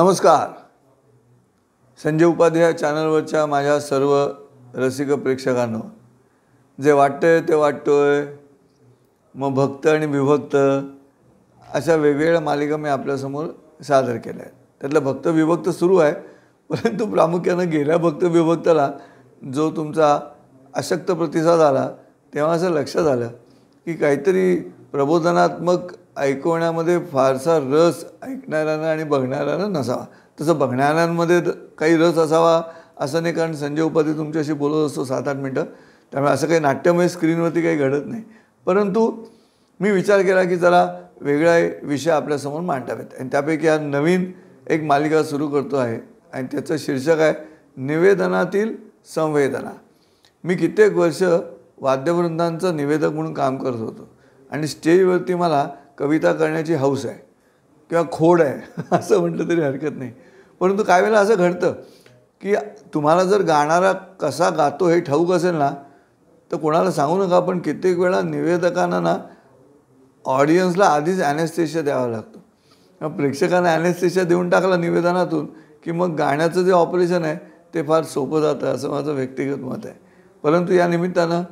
नमस्कार संजय उपाध्याय चॅनलवरच्या माझ्या सर्व रसिक प्रेक्षकांनो जे वाटतंय ते वाटतोय मग भक्त आणि विभक्त अशा वेगवेगळ्या मालिका मी आपल्यासमोर सादर केल्या आहेत त्यातलं भक्त विभक्त सुरू आहे परंतु प्रामुख्यानं गेल्या भक्त विभक्तला जो तुमचा अशक्त प्रतिसाद आला तेव्हा असं लक्षात आलं की काहीतरी प्रबोधनात्मक ऐकवण्यामध्ये फारसा रस ऐकणाऱ्यांना आणि बघणाऱ्यांना नसावा तसं बघणाऱ्यांमध्ये काही रस असावा असं नाही कारण संजय उपाधी तुमच्याशी बोलत असतो सात आठ मिनटं त्यामुळे असं काही नाट्यमय स्क्रीनवरती काही घडत नाही परंतु मी विचार केला की जरा वेगळा विषय आपल्यासमोर मांडावेत आणि त्यापैकी हा नवीन एक मालिका सुरू करतो आहे आणि त्याचं शीर्षक आहे निवेदनातील संवेदना मी कित्येक वर्ष वाद्यवृंदांचं निवेदक म्हणून काम करत होतो आणि स्टेजवरती मला कविता करण्याची हौस आहे किंवा खोड आहे असं म्हटलं तरी हरकत नाही परंतु काय वेळेला असं घडतं की तुम्हाला जर गाणारा कसा गातो हे ठाऊक असेल ना तर कोणाला सांगू नका पण कित्येक वेळा निवेदकांना ना ऑडियन्सला आधीच ॲनेस्थेशिया द्यावा लागतो प्रेक्षकांना ॲनेस्थेशिया देऊन टाकला निवेदनातून की मग गाण्याचं जे ऑपरेशन आहे ते फार सोपं जातं असं माझं व्यक्तिगत मत आहे परंतु या निमित्तानं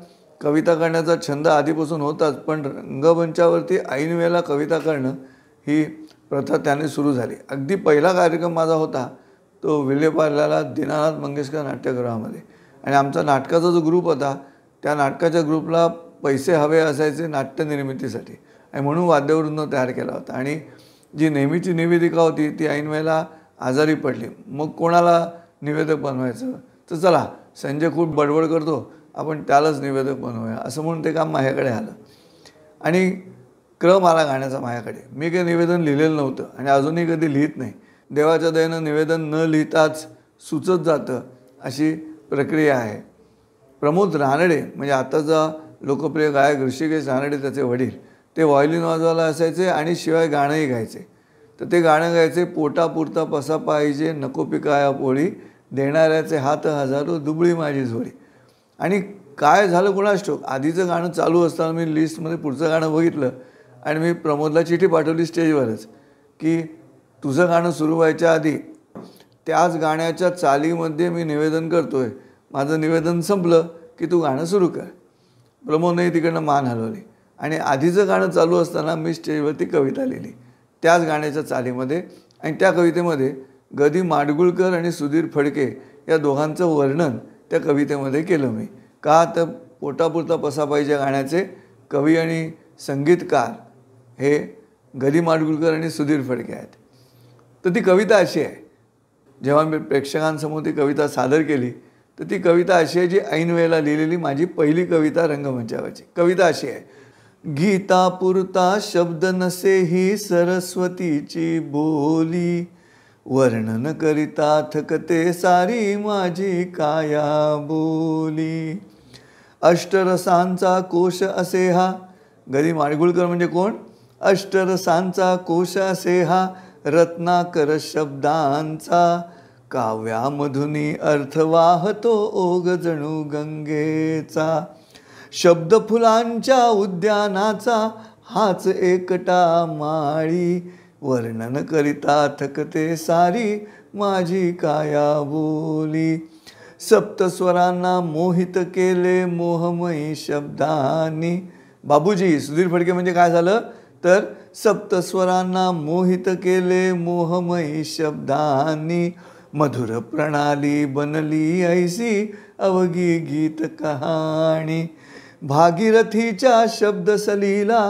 कविता करण्याचा छंद आधीपासून होताच पण रंगमंचावरती ऐन कविता करणं ही प्रथा त्याने सुरू झाली अगदी पहिला कार्यक्रम माझा होता तो विलेपार्ल्याला दीनानाथ मंगेशकर नाट्यगृहामध्ये आणि आमचा नाटकाचा जो ग्रुप होता त्या नाटकाच्या ग्रुपला पैसे हवे असायचे नाट्यनिर्मितीसाठी आणि म्हणून वाद्यवृंद तयार केला होता आणि जी नेहमीची निवेदिका होती ती ऐनवेळेला आजारी पडली मग कोणाला निवेदक बनवायचं तर चला संजय खूप बडबड करतो आपण त्यालाच निवेदक बनवूया असं म्हणून ते काम माझ्याकडे आलं आणि क्रम आला गाण्याचा माझ्याकडे मी काही निवेदन लिहिलेलं नव्हतं आणि अजूनही कधी लिहित नाही देवाच्या दयेनं निवेदन न लिहिताच सुचत जातं अशी प्रक्रिया आहे प्रमोद रानडे म्हणजे आताचा लोकप्रिय गायक ऋषिकेश रानडे त्याचे वडील ते व्हायलिन वाजवायला असायचे आणि शिवाय गाणंही गायचे तर ते गाणं गायचे पोटापुरता पसा पाहिजे नको पिकाया पोळी देणाऱ्याचे हात हजारो दुबळी माझी झोळी आणि काय झालं कोणा आधीचं गाणं चालू असताना मी लिस्टमध्ये पुढचं गाणं बघितलं आणि मी प्रमोदला चिठी पाठवली स्टेजवरच की तुझं गाणं सुरू व्हायच्या आधी त्याच गाण्याच्या चालीमध्ये मी निवेदन करतो आहे माझं निवेदन संपलं की तू गाणं सुरू कर प्रमोदनेही तिकडनं मान हलवली आणि आधीचं गाणं चालू असताना मी स्टेजवरती कविता लिहिली त्याच गाण्याच्या चालीमध्ये आणि त्या कवितेमध्ये गदी माडगुळकर आणि सुधीर फडके या दोघांचं वर्णन त्या कवितेमध्ये केलं मी का तर पोटापुरता पसा पाहिजे गाण्याचे कवी आणि संगीतकार हे गदी माडगुळकर आणि सुधीर फडके आहेत तर ती कविता अशी आहे जेव्हा मी प्रेक्षकांसमोर ती कविता सादर केली तर ती कविता अशी आहे जी ऐन वेळेला लिहिलेली माझी पहिली कविता रंगमंचावरची कविता अशी आहे गीतापुरता शब्द नसे ही सरस्वतीची बोली वर्णन करिता थकते सारी माझी काया बोली अष्टरसांचा कोश असे हा गरी माडगुळकर म्हणजे कोण अष्टरसांचा कोश असे हा रत्नाकर शब्दांचा काव्यामधुनी अर्थ वाहतो ओग जणू गंगेचा फुलांच्या उद्यानाचा हाच एकटा माळी वर्णन करिता थकते सारी माझी काया बोली सप्तस्वरांना मोहित केले मोहमयी शब्दांनी बाबूजी सुधीर फडके म्हणजे काय झालं तर सप्तस्वरांना मोहित केले मोहमयी शब्दांनी मधुर प्रणाली बनली ऐसी अवगी गीत कहाणी भागीरथीच्या शब्दसलीला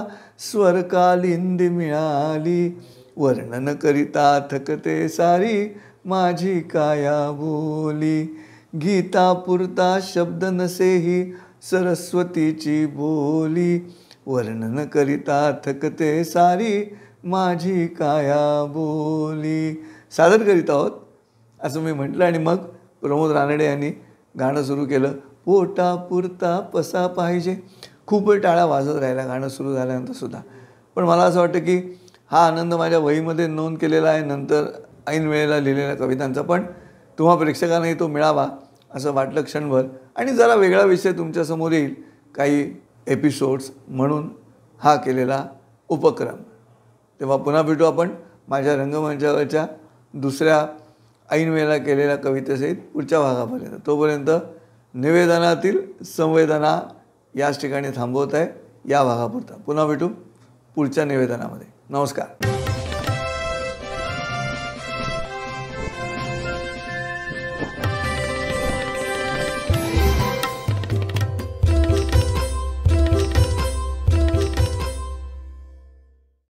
स्वरकालिंदी मिळाली वर्णन करिता थकते सारी माझी काया बोली गीता पुरता शब्द नसेही सरस्वतीची बोली वर्णन करिता थकते सारी माझी काया बोली सादर करीत आहोत असं मी म्हटलं आणि मग प्रमोद रानडे यांनी गाणं सुरू केलं पोटा पुरता पसा पाहिजे खूप टाळा वाजत राहिला गाणं सुरू झाल्यानंतर सुद्धा पण मला असं वाटतं की हा आनंद माझ्या वहीमध्ये नोंद केलेला आहे नंतर ऐन वेळेला लिहिलेल्या कवितांचा पण तुम्हा प्रेक्षकांनाही तो मिळावा असं वाटलं क्षणभर आणि जरा वेगळा विषय तुमच्यासमोर येईल काही एपिसोड्स म्हणून हा केलेला उपक्रम तेव्हा पुन्हा भेटू आपण माझ्या रंगमंचावरच्या दुसऱ्या ऐन वेळेला केलेल्या कवितेसहित पुढच्या भागापर्यंत तोपर्यंत निवेदनातील संवेदना याच ठिकाणी थांबवत आहे या भागापुरता पुन्हा भेटू पुढच्या निवेदनामध्ये नमस्कार